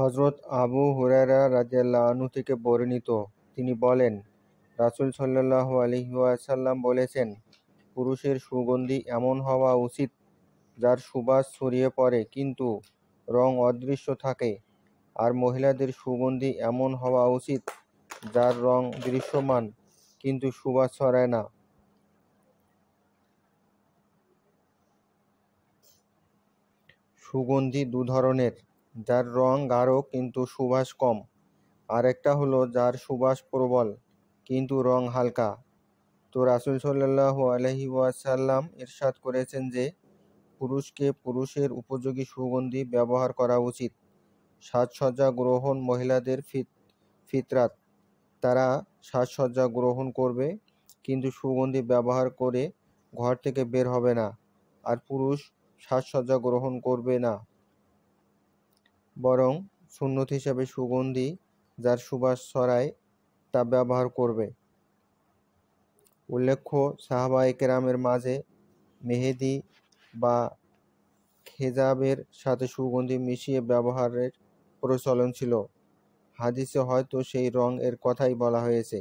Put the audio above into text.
হজরত আবু হুরারা রাজিয়াল্লাহ আনু থেকে বর্ণিত তিনি বলেন রাসুল সাল্লাহ আলহিউসাল্লাম বলেছেন পুরুষের সুগন্ধি এমন হওয়া উচিত যার সুবাস ছড়িয়ে পড়ে কিন্তু রং অদৃশ্য থাকে আর মহিলাদের সুগন্ধি এমন হওয়া উচিত যার রং দৃশ্যমান কিন্তু সুবাস ছড়ায় না সুগন্ধি দু ধরনের যার রং গাঢ় কিন্তু সুবাস কম আরেকটা হলো যার সুবাস প্রবল কিন্তু রং হালকা তো রাসুল সাল্লাহ আলহি ওয়াসাল্লাম ইরশাদ করেছেন যে পুরুষকে পুরুষের উপযোগী সুগন্ধি ব্যবহার করা উচিত সাজসজ্জা গ্রহণ মহিলাদের ফিত ফিতরাত তারা সাজসজ্জা গ্রহণ করবে কিন্তু সুগন্ধি ব্যবহার করে ঘর থেকে বের হবে না আর পুরুষ সাজসজ্জা গ্রহণ করবে না বরং সুন্নত হিসাবে সুগন্ধি যার সুবাস ছড়ায় তা ব্যবহার করবে উল্লেখ্য সাহাবা একরামের মাঝে মেহেদি বা খেজাবের সাথে সুগন্ধি মিশিয়ে ব্যবহারের প্রচলন ছিল হাদিসে হয়তো সেই রং এর কথাই বলা হয়েছে